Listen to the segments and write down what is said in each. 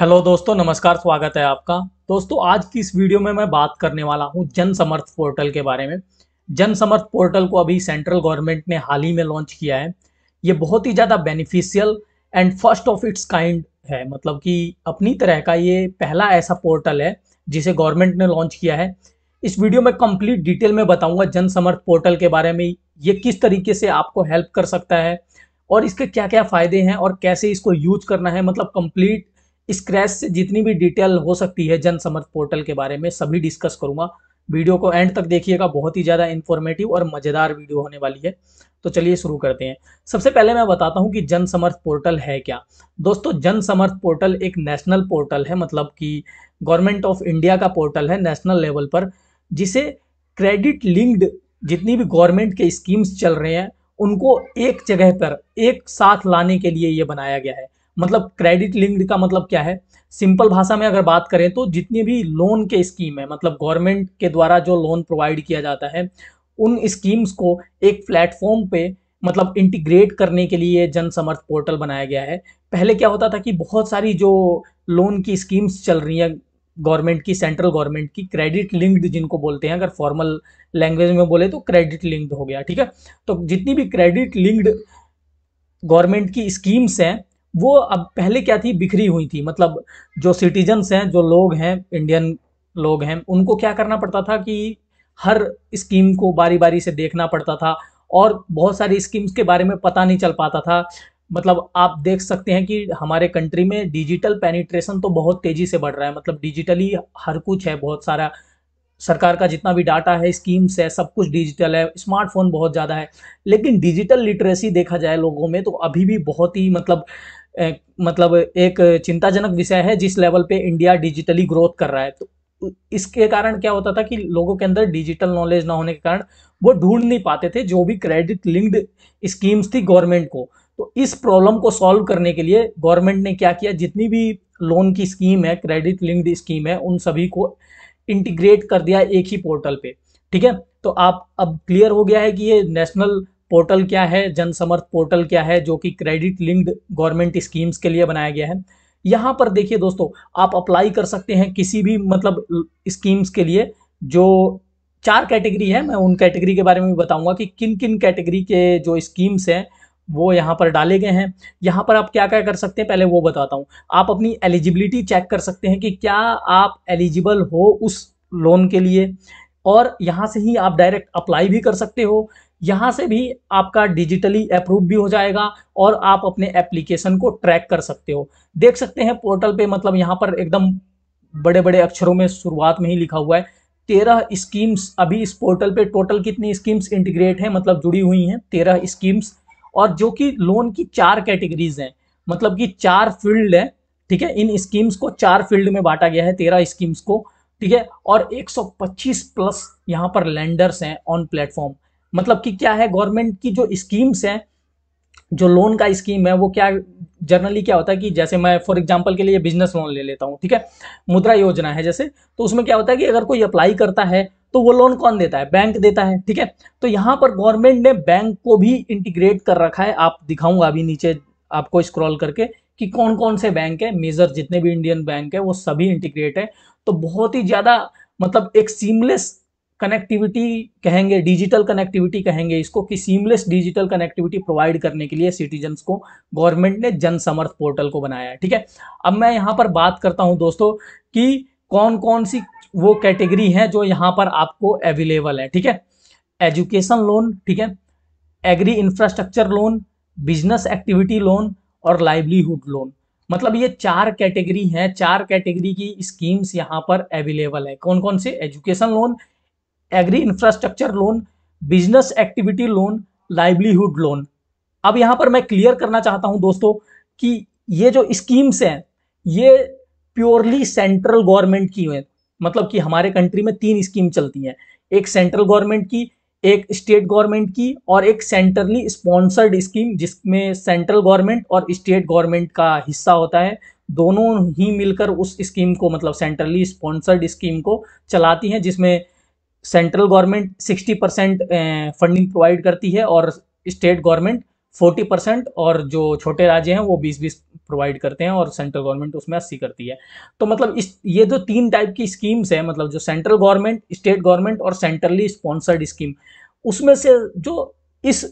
hello दोस्तों नमस्कार स्वागत है आपका दोस्तों आज की इस वीडियो में मैं बात करने वाला हूं जन समर्थ पोर्टल के बारे में जन समर्थ पोर्टल को अभी सेंट्रल गवर्नमेंट ने हाल ही में लॉन्च किया है ये बहुत ही ज़्यादा beneficial and first of its kind है मतलब कि अपनी तरह का ये पहला ऐसा पोर्टल है जिसे गवर्नमेंट ने लॉन्च किया है इस वीडियो में कंप्लीट डिटेल में बताऊंगा जन समर्थ पोर्टल के बारे में ये किस तरीके से आपको हेल्प कर सकता है और इसके क्या क्या फ़ायदे हैं और कैसे इसको यूज करना है मतलब कंप्लीट स्क्रैच से जितनी भी डिटेल हो सकती है जनसमर्थ पोर्टल के बारे में सभी डिस्कस करूंगा वीडियो को एंड तक देखिएगा बहुत ही ज़्यादा इन्फॉर्मेटिव और मज़ेदार वीडियो होने वाली है तो चलिए शुरू करते हैं सबसे पहले मैं बताता हूँ कि जनसमर्थ पोर्टल है क्या दोस्तों जनसमर्थ पोर्टल एक नेशनल पोर्टल है मतलब कि गवर्नमेंट ऑफ इंडिया का पोर्टल है नेशनल लेवल पर जिसे क्रेडिट लिंक्ड जितनी भी गवर्नमेंट के स्कीम्स चल रहे हैं उनको एक जगह पर एक साथ लाने के लिए ये बनाया गया है मतलब क्रेडिट लिंक्ड का मतलब क्या है सिंपल भाषा में अगर बात करें तो जितनी भी लोन के स्कीम है मतलब गवर्नमेंट के द्वारा जो लोन प्रोवाइड किया जाता है उन स्कीम्स को एक प्लेटफॉर्म पे मतलब इंटीग्रेट करने के लिए जन समर्थ पोर्टल बनाया गया है पहले क्या होता था कि बहुत सारी जो लोन की स्कीम्स चल रही हैं गवर्नमेंट की सेंट्रल गवर्नमेंट की क्रेडिट लिंक्ड जिनको बोलते हैं अगर फॉर्मल लैंग्वेज में बोले तो क्रेडिट लिंक्ड हो गया ठीक है तो जितनी भी क्रेडिट लिंक्ड गवर्नमेंट की स्कीम्स हैं वो अब पहले क्या थी बिखरी हुई थी मतलब जो सिटीजन्स हैं जो लोग हैं इंडियन लोग हैं उनको क्या करना पड़ता था कि हर स्कीम को बारी बारी से देखना पड़ता था और बहुत सारी स्कीम्स के बारे में पता नहीं चल पाता था मतलब आप देख सकते हैं कि हमारे कंट्री में डिजिटल पेनिट्रेशन तो बहुत तेज़ी से बढ़ रहा है मतलब डिजिटली हर कुछ है बहुत सारा सरकार का जितना भी डाटा है स्कीम्स है सब कुछ डिजिटल है स्मार्टफोन बहुत ज़्यादा है लेकिन डिजिटल लिटरेसी देखा जाए लोगों में तो अभी भी बहुत ही मतलब मतलब एक चिंताजनक विषय है जिस लेवल पे इंडिया डिजिटली ग्रोथ कर रहा है तो इसके कारण क्या होता था कि लोगों के अंदर डिजिटल नॉलेज ना होने के कारण वो ढूंढ नहीं पाते थे जो भी क्रेडिट लिंक्ड स्कीम्स थी गवर्नमेंट को तो इस प्रॉब्लम को सॉल्व करने के लिए गवर्नमेंट ने क्या किया जितनी भी लोन की स्कीम है क्रेडिट लिंक्ड स्कीम है उन सभी को इंटीग्रेट कर दिया एक ही पोर्टल पे ठीक है तो आप अब क्लियर हो गया है कि ये नेशनल पोर्टल क्या है जनसमर्थ पोर्टल क्या है जो कि क्रेडिट लिंक्ड गवर्नमेंट स्कीम्स के लिए बनाया गया है यहाँ पर देखिए दोस्तों आप अप्लाई कर सकते हैं किसी भी मतलब स्कीम्स के लिए जो चार कैटेगरी है मैं उन कैटेगरी के बारे में भी बताऊंगा कि किन किन कैटेगरी के जो स्कीम्स हैं वो यहाँ पर डाले गए हैं यहाँ पर आप क्या क्या कर सकते हैं पहले वो बताता हूँ आप अपनी एलिजिबिलिटी चेक कर सकते हैं कि क्या आप एलिजिबल हो उस लोन के लिए और यहाँ से ही आप डायरेक्ट अप्लाई भी कर सकते हो यहाँ से भी आपका डिजिटली अप्रूव भी हो जाएगा और आप अपने एप्लीकेशन को ट्रैक कर सकते हो देख सकते हैं पोर्टल पे मतलब यहाँ पर एकदम बड़े बड़े अक्षरों में शुरुआत में ही लिखा हुआ है तेरह स्कीम्स अभी इस पोर्टल पे टोटल कितनी स्कीम्स इंटीग्रेट है मतलब जुड़ी हुई हैं तेरह स्कीम्स और जो कि लोन की चार कैटेगरीज हैं मतलब कि चार फील्ड है ठीक है इन स्कीम्स को चार फील्ड में बांटा गया है तेरह स्कीम्स को ठीक है और 125 प्लस यहाँ पर लैंडर्स हैं ऑन प्लेटफॉर्म मतलब कि क्या है गवर्नमेंट की जो स्कीम्स हैं जो लोन का स्कीम है वो क्या जनरली क्या होता है कि जैसे मैं फॉर एग्जांपल के लिए बिजनेस लोन ले लेता हूँ ठीक है मुद्रा योजना है जैसे तो उसमें क्या होता है कि अगर कोई अप्लाई करता है तो वो लोन कौन देता है बैंक देता है ठीक है तो यहाँ पर गवर्नमेंट ने बैंक को भी इंटीग्रेट कर रखा है आप दिखाऊंगा अभी नीचे आपको स्क्रॉल करके कि कौन कौन से बैंक है मेजर जितने भी इंडियन बैंक है वो सभी इंटीग्रेट है तो बहुत ही ज़्यादा मतलब एक सीमलेस कनेक्टिविटी कहेंगे डिजिटल कनेक्टिविटी कहेंगे इसको कि सीमलेस डिजिटल कनेक्टिविटी प्रोवाइड करने के लिए सिटीजन्स को गवर्नमेंट ने जन समर्थ पोर्टल को बनाया है ठीक है अब मैं यहाँ पर बात करता हूँ दोस्तों कि कौन कौन सी वो कैटेगरी हैं जो यहाँ पर आपको अवेलेबल है ठीक है एजुकेशन लोन ठीक है agri infrastructure loan business activity loan और लाइवलीहुड लोन मतलब ये चार कैटेगरी हैं चार कैटेगरी की स्कीम्स यहाँ पर अवेलेबल है कौन कौन से education loan agri infrastructure loan business activity loan livelihood loan अब यहाँ पर मैं क्लियर करना चाहता हूँ दोस्तों कि ये जो स्कीम्स हैं ये प्योरली सेंट्रल गवर्नमेंट की हैं मतलब कि हमारे कंट्री में तीन स्कीम चलती हैं एक सेंट्रल गवर्नमेंट की एक स्टेट गवर्नमेंट की और एक सेंट्रली स्पॉन्सर्ड स्कीम जिसमें सेंट्रल गवर्नमेंट और स्टेट गवर्नमेंट का हिस्सा होता है दोनों ही मिलकर उस स्कीम को मतलब सेंट्रली स्पॉन्सर्ड स्कीम को चलाती हैं जिसमें central government 60 percent funding provide करती है और स्टेट गवर्नमेंट 40 परसेंट और जो छोटे राज्य हैं वो 20 बीस प्रोवाइड करते हैं और सेंट्रल गवर्नमेंट उसमें 80 करती है तो मतलब इस ये जो तीन टाइप की स्कीम्स हैं मतलब जो सेंट्रल गवर्नमेंट स्टेट गवर्नमेंट और सेंट्रली स्पॉन्सर्ड स्कीम उसमें से जो इस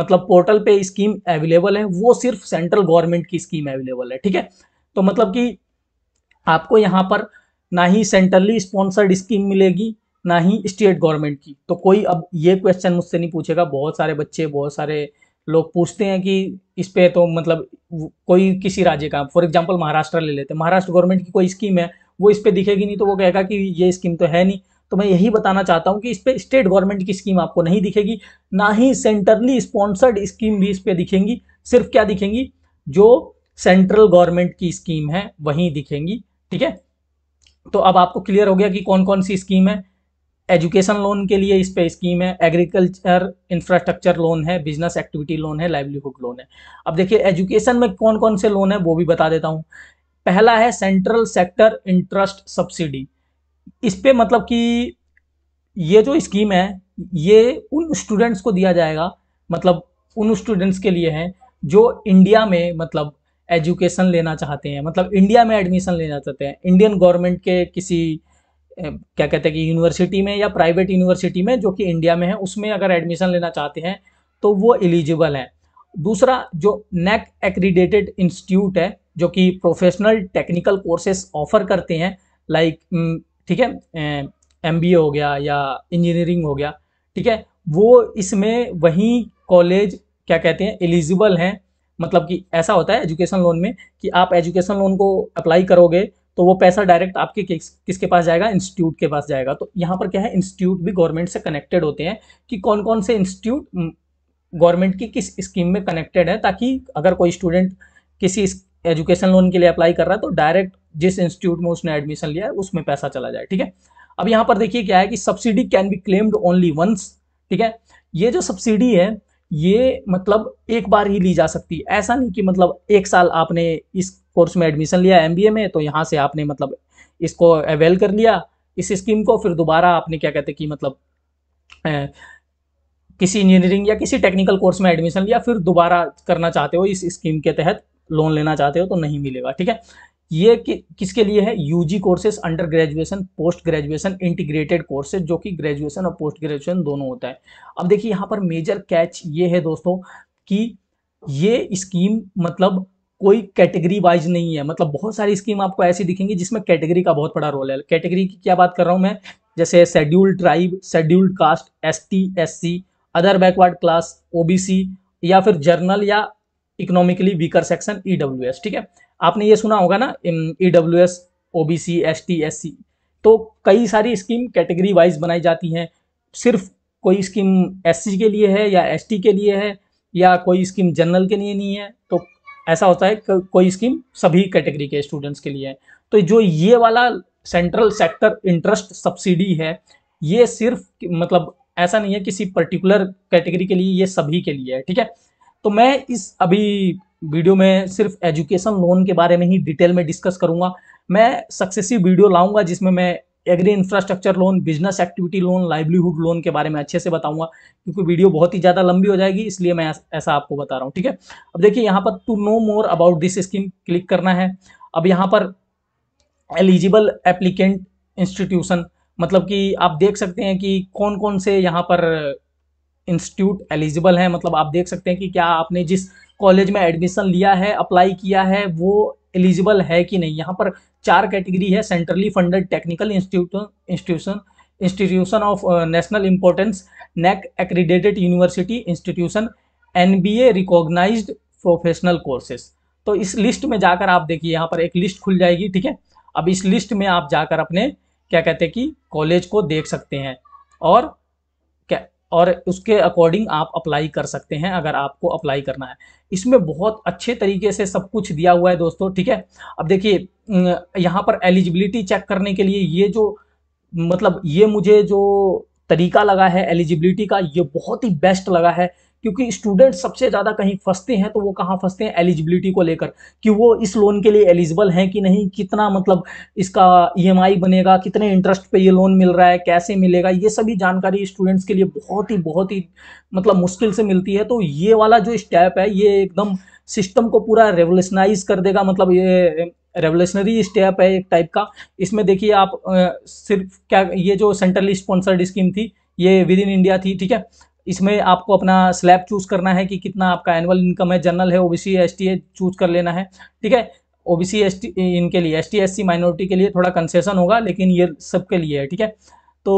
मतलब पोर्टल पे स्कीम अवेलेबल है वो सिर्फ सेंट्रल गवर्नमेंट की स्कीम अवेलेबल है ठीक है तो मतलब कि आपको यहाँ पर ना ही सेंट्रली स्पॉन्सर्ड स्कीम मिलेगी ना ही स्टेट गवर्नमेंट की तो कोई अब ये क्वेश्चन मुझसे नहीं पूछेगा बहुत सारे बच्चे बहुत सारे लोग पूछते हैं कि इस पर तो मतलब कोई किसी राज्य का फॉर एग्जाम्पल महाराष्ट्र ले लेते हैं महाराष्ट्र गवर्नमेंट की कोई स्कीम है वो इस पर दिखेगी नहीं तो वो कहेगा कि ये स्कीम तो है नहीं तो मैं यही बताना चाहता हूँ कि इस पर स्टेट गवर्नमेंट की स्कीम आपको नहीं दिखेगी ना ही सेंट्रली स्पॉन्सर्ड स्कीम भी इस पर दिखेंगी सिर्फ क्या दिखेंगी जो सेंट्रल गवर्नमेंट की स्कीम है वहीं दिखेंगी ठीक है तो अब आपको क्लियर हो गया कि कौन कौन सी स्कीम है एजुकेशन लोन के लिए इस पे स्कीम है एग्रीकल्चर इंफ्रास्ट्रक्चर लोन है बिजनेस एक्टिविटी लोन है लाइवलीहुड लोन है अब देखिए एजुकेशन में कौन कौन से लोन है वो भी बता देता हूँ पहला है सेंट्रल सेक्टर इंटरेस्ट सब्सिडी इस पे मतलब कि ये जो स्कीम है ये उन स्टूडेंट्स को दिया जाएगा मतलब उन स्टूडेंट्स के लिए है जो इंडिया में मतलब एजुकेशन लेना चाहते हैं मतलब इंडिया में एडमिशन लेना चाहते हैं इंडियन गवर्नमेंट के किसी क्या कहते हैं कि यूनिवर्सिटी में या प्राइवेट यूनिवर्सिटी में जो कि इंडिया में है उसमें अगर एडमिशन लेना चाहते हैं तो वो एलिजिबल हैं दूसरा जो नेक एक्रीडेटेड इंस्टीट्यूट है जो कि प्रोफेशनल टेक्निकल कोर्सेस ऑफर करते हैं लाइक ठीक है एम हो गया या इंजीनियरिंग हो गया ठीक है वो इसमें वही कॉलेज क्या कहते हैं एलिजिबल हैं मतलब कि ऐसा होता है एजुकेशन लोन में कि आप एजुकेशन लोन को अप्लाई करोगे तो वो पैसा डायरेक्ट आपके किस किसके पास जाएगा इंस्टीट्यूट के पास जाएगा तो यहाँ पर क्या है इंस्टीट्यूट भी गवर्नमेंट से कनेक्टेड होते हैं कि कौन कौन से इंस्टीट्यूट हम्म, गवर्नमेंट की किस स्कीम में कनेक्टेड है ताकि अगर कोई स्टूडेंट किसी एजुकेशन लोन के लिए अप्लाई कर रहा है तो डायरेक्ट जिस इंस्टीट्यूट में उसने एडमिशन लिया है उसमें पैसा चला जाए ठीक है अब यहाँ पर देखिए क्या है कि subsidy can be claimed only once ठीक है ये जो सब्सिडी है ये मतलब एक बार ही ली जा सकती है ऐसा नहीं कि मतलब एक साल आपने इस कोर्स में एडमिशन लिया एम में तो यहाँ से आपने मतलब इसको अवेल कर लिया इस स्कीम को फिर दोबारा आपने क्या कहते कि मतलब ए, किसी इंजीनियरिंग या किसी टेक्निकल कोर्स में एडमिशन लिया फिर दोबारा करना चाहते हो इस स्कीम के तहत लोन लेना चाहते हो तो नहीं मिलेगा ठीक है ये कि, किसके लिए है UG courses under graduation post graduation integrated courses जो कि ग्रेजुएशन और पोस्ट ग्रेजुएशन दोनों होता है अब देखिए यहाँ पर मेजर कैच ये है दोस्तों कि ये स्कीम मतलब कोई कैटेगरी वाइज नहीं है मतलब बहुत सारी स्कीम आपको ऐसी दिखेंगी जिसमें कैटेगरी का बहुत बड़ा रोल है कैटेगरी की क्या बात कर रहा हूँ मैं जैसे scheduled tribe scheduled caste S T S C other backward class O या फिर जर्नल या इकोनॉमिकली वीकर सेक्शन ई ठीक है आपने ये सुना होगा ना E W S O B C S T S C तो कई सारी स्कीम कैटेगरी वाइज बनाई जाती हैं सिर्फ कोई स्कीम एस सी के लिए है या एस टी के लिए है या कोई स्कीम जनरल के लिए नहीं है तो ऐसा होता है कोई स्कीम सभी कैटेगरी के स्टूडेंट्स के लिए है तो जो ये वाला सेंट्रल सेक्टर इंटरेस्ट सब्सिडी है ये सिर्फ मतलब ऐसा नहीं है किसी पर्टिकुलर कैटेगरी के लिए ये सभी के लिए है ठीक है तो मैं इस अभी वीडियो में सिर्फ एजुकेशन लोन के बारे में ही डिटेल में डिस्कस करूंगा मैं सक्सेसिव वीडियो लाऊंगा जिसमें मैं agri infrastructure loan business activity loan livelihood loan के बारे में अच्छे से बताऊंगा क्योंकि वीडियो बहुत ही ज़्यादा लंबी हो जाएगी इसलिए मैं ऐसा आपको बता रहा हूँ ठीक है अब देखिए यहाँ पर to know more about this scheme click करना है अब यहाँ पर एलिजिबल एप्लीकेंट इंस्टीट्यूशन मतलब कि आप देख सकते हैं कि कौन कौन से यहाँ पर इंस्टीट्यूट एलिजिबल हैं मतलब आप देख सकते हैं कि क्या आपने जिस कॉलेज में एडमिशन लिया है अप्लाई किया है वो एलिजिबल है कि नहीं यहाँ पर चार कैटेगरी है centrally funded technical institution institution institution of national importance NAAC accredited university institution N B A professional courses तो इस लिस्ट में जाकर आप देखिए यहाँ पर एक लिस्ट खुल जाएगी ठीक है अब इस लिस्ट में आप जाकर अपने क्या कहते हैं कि कॉलेज को देख सकते हैं और और उसके अकॉर्डिंग आप अप्लाई कर सकते हैं अगर आपको अप्लाई करना है इसमें बहुत अच्छे तरीके से सब कुछ दिया हुआ है दोस्तों ठीक है अब देखिए यहाँ पर एलिजिबिलिटी चेक करने के लिए ये जो मतलब ये मुझे जो तरीका लगा है एलिजिबिलिटी का ये बहुत ही बेस्ट लगा है क्योंकि स्टूडेंट सबसे ज़्यादा कहीं फंसते हैं तो वो कहाँ फंसते हैं एलिजिबिलिटी को लेकर कि वो इस लोन के लिए एलिजिबल हैं कि नहीं कितना मतलब इसका ई e बनेगा कितने इंटरेस्ट पे ये लोन मिल रहा है कैसे मिलेगा ये सभी जानकारी स्टूडेंट्स के लिए बहुत ही बहुत ही मतलब मुश्किल से मिलती है तो ये वाला जो स्टेप है ये एकदम सिस्टम को पूरा रेवोल्यूशनाइज कर देगा मतलब ये रेवोल्यूशनरी स्टेप है एक टाइप का इसमें देखिए आप सिर्फ क्या ये जो सेंट्रली स्पॉन्सर्ड स्कीम थी ये विद इन इंडिया थी ठीक है इसमें आपको अपना स्लैब चूज करना है कि कितना आपका एनुअल इनकम है जनरल है ओबीसी एसटी चूज कर लेना है ठीक है ओबीसी एसटी इनके लिए एसटी एससी माइनॉरिटी के लिए थोड़ा कंसेशन होगा लेकिन ये सबके लिए है ठीक है तो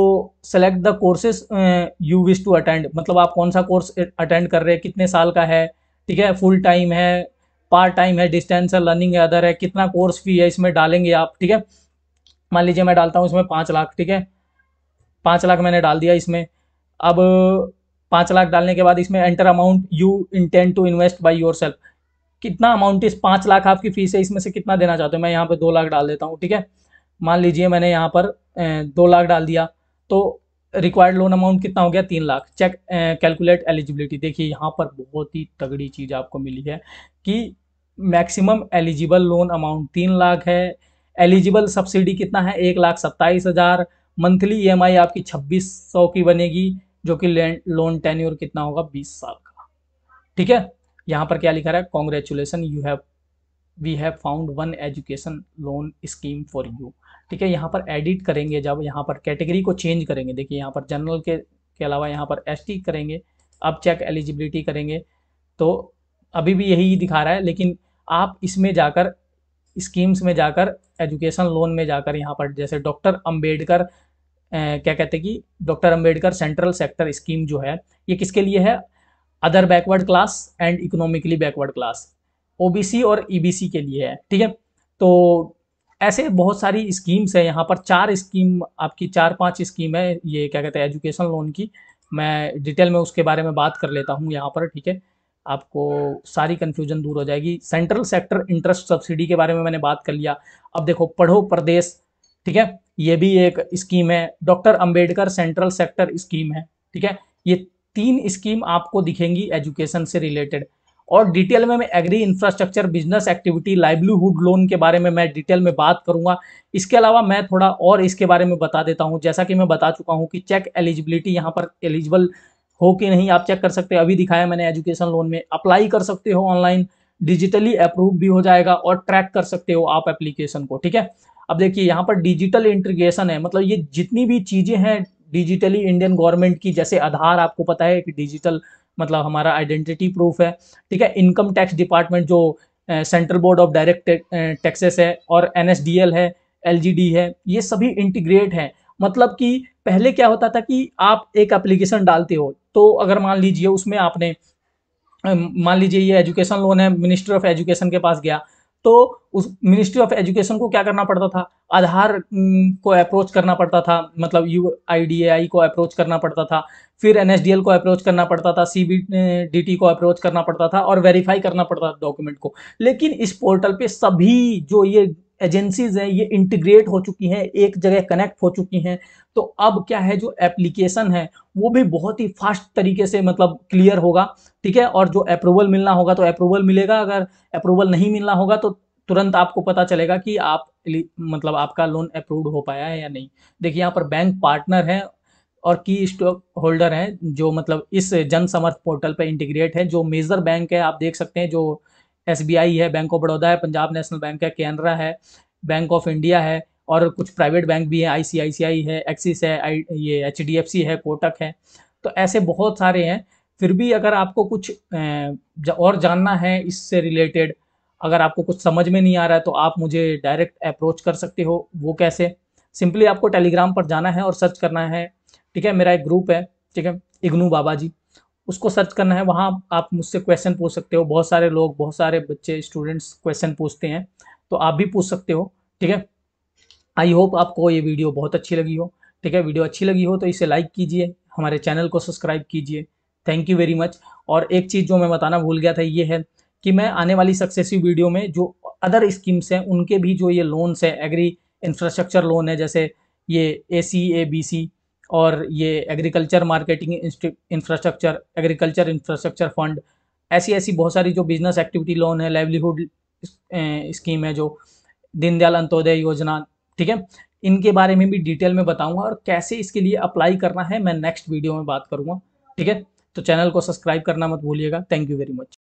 select the courses you wish to attend मतलब आप कौन सा कोर्स अटेंड कर रहे हैं कितने साल का है ठीक है फुल टाइम है पार्ट टाइम है डिस्टेंस है लर्निंग है अदर है कितना कोर्स फी है इसमें डालेंगे आप ठीक है मान लीजिए मैं डालता हूँ इसमें पाँच लाख ठीक है पाँच लाख मैंने डाल दिया इसमें अब पाँच लाख डालने के बाद इसमें enter amount you intend to invest by yourself कितना अमाउंट इस पाँच लाख आपकी फीस है इसमें से कितना देना चाहते हो मैं यहाँ पर दो लाख डाल देता हूँ ठीक है मान लीजिए मैंने यहाँ पर दो लाख डाल दिया तो रिक्वायर्ड लोन अमाउंट कितना हो गया तीन लाख चेक कैलकुलेट एलिजिबिलिटी देखिए यहाँ पर बहुत ही तगड़ी चीज़ आपको मिली है कि मैक्सिमम एलिजिबल लोन अमाउंट तीन लाख है एलिजिबल सब्सिडी कितना है एक लाख सत्ताईस हज़ार मंथली ई आपकी छब्बीस सौ की बनेगी जो कि लोन टेन्योर कितना होगा बीस साल का ठीक है यहाँ पर क्या लिखा रहा है congratulations you have we have found one education loan scheme for you ठीक है यहाँ पर एडिट करेंगे जब यहाँ पर कैटेगरी को चेंज करेंगे देखिए यहाँ पर जनरल के के अलावा यहाँ पर एस करेंगे अब चेक एलिजिबिलिटी करेंगे तो अभी भी यही दिखा रहा है लेकिन आप इसमें जाकर स्कीम्स में जाकर एजुकेशन लोन में जाकर यहाँ पर जैसे डॉक्टर अंबेडकर क्या कहते हैं कि doctor Ambedkar central sector scheme जो है ये किसके लिए है other backward class and economically backward class OBC और ईबीसी के लिए है ठीक है तो ऐसे बहुत सारी स्कीम्स हैं यहाँ पर चार स्कीम आपकी चार पांच स्कीम है ये क्या कहते हैं एजुकेशन लोन की मैं डिटेल में उसके बारे में बात कर लेता हूँ यहाँ पर ठीक है आपको सारी कन्फ्यूजन दूर हो जाएगी सेंट्रल सेक्टर इंटरेस्ट सब्सिडी के बारे में मैंने बात कर लिया अब देखो पढ़ो प्रदेश ठीक है ये भी एक स्कीम है doctor Ambedkar central sector scheme है ठीक है ये तीन स्कीम आपको दिखेंगी एजुकेशन से रिलेटेड और डिटेल में मैं agri infrastructure business activity livelihood loan के बारे में मैं डिटेल में बात करूंगा इसके अलावा मैं थोड़ा और इसके बारे में बता देता हूं जैसा कि मैं बता चुका हूं कि चेक एलिजिबिलिटी यहां पर एलिजिबल हो कि नहीं आप चेक कर सकते अभी दिखाया मैंने एजुकेशन लोन में अप्लाई कर सकते हो ऑनलाइन डिजिटली अप्रूव भी हो जाएगा और ट्रैक कर सकते हो आप एप्लीकेशन को ठीक है अब देखिए यहाँ पर डिजिटल इंटीग्रेशन है मतलब ये जितनी भी चीज़ें हैं डिजिटली इंडियन गवर्नमेंट की जैसे आधार आपको पता है कि डिजिटल मतलब हमारा आइडेंटिटी प्रूफ है ठीक है इनकम टैक्स डिपार्टमेंट जो central board of direct taxes है और एन है एल है ये सभी इंटीग्रेट हैं मतलब कि पहले क्या होता था कि आप एक एप्लीकेशन डालते हो तो अगर मान लीजिए उसमें आपने मान लीजिए ये एजुकेशन लोन है मिनिस्ट्री ऑफ एजुकेशन के पास गया तो उस मिनिस्ट्री ऑफ एजुकेशन को क्या करना पड़ता था आधार को अप्रोच करना पड़ता था मतलब यू आई को अप्रोच करना पड़ता था फिर एन को अप्रोच करना पड़ता था सी बी को अप्रोच करना पड़ता था और वेरीफाई करना पड़ता था डॉक्यूमेंट को लेकिन इस पोर्टल पे सभी जो ये एजेंसीज है ये इंटीग्रेट हो चुकी हैं एक जगह कनेक्ट हो चुकी हैं तो अब क्या है जो एप्लीकेशन है वो भी बहुत ही फास्ट तरीके से मतलब क्लियर होगा ठीक है और जो अप्रूवल मिलना होगा तो अप्रूवल मिलेगा अगर अप्रूवल नहीं मिलना होगा तो तुरंत आपको पता चलेगा कि आप मतलब आपका लोन अप्रूव हो पाया है या नहीं देखिए यहाँ पर बैंक पार्टनर है और की स्टॉक होल्डर हैं जो मतलब इस जन समर्थ पोर्टल पर इंटीग्रेट है जो मेजर बैंक है आप देख सकते हैं जो एस है बैंक ऑफ बड़ौदा है पंजाब नेशनल बैंक है कैनरा है बैंक ऑफ इंडिया है और कुछ प्राइवेट बैंक भी हैं आईसीआईसीआई है एक्सिस है आई ये एच है कोटक है तो ऐसे बहुत सारे हैं फिर भी अगर आपको कुछ और जानना है इससे रिलेटेड अगर आपको कुछ समझ में नहीं आ रहा है तो आप मुझे डायरेक्ट अप्रोच कर सकते हो वो कैसे सिंपली आपको टेलीग्राम पर जाना है और सर्च करना है ठीक है मेरा एक ग्रुप है ठीक है इग्नू बाबा जी उसको सर्च करना है वहाँ आप मुझसे क्वेश्चन पूछ सकते हो बहुत सारे लोग बहुत सारे बच्चे स्टूडेंट्स क्वेश्चन पूछते हैं तो आप भी पूछ सकते हो ठीक है आई होप आपको ये वीडियो बहुत अच्छी लगी हो ठीक है वीडियो अच्छी लगी हो तो इसे लाइक कीजिए हमारे चैनल को सब्सक्राइब कीजिए थैंक यू वेरी मच और एक चीज़ जो मैं बताना भूल गया था ये है कि मैं आने वाली सक्सेसिव वीडियो में जो अदर स्कीम्स हैं उनके भी जो ये लोन्स हैं एग्री इंफ्रास्ट्रक्चर लोन है जैसे ये ए सी ए बी सी और ये agriculture marketing infrastructure agriculture infrastructure fund ऐसी ऐसी बहुत सारी जो बिजनेस एक्टिविटी लोन है लाइवलीहुड स्कीम है जो दीनदयाल अंत्योदय योजना ठीक है इनके बारे में भी डिटेल में बताऊंगा और कैसे इसके लिए अप्लाई करना है मैं नेक्स्ट वीडियो में बात करूंगा ठीक है तो चैनल को सब्सक्राइब करना मत भूलिएगा थैंक यू वेरी मच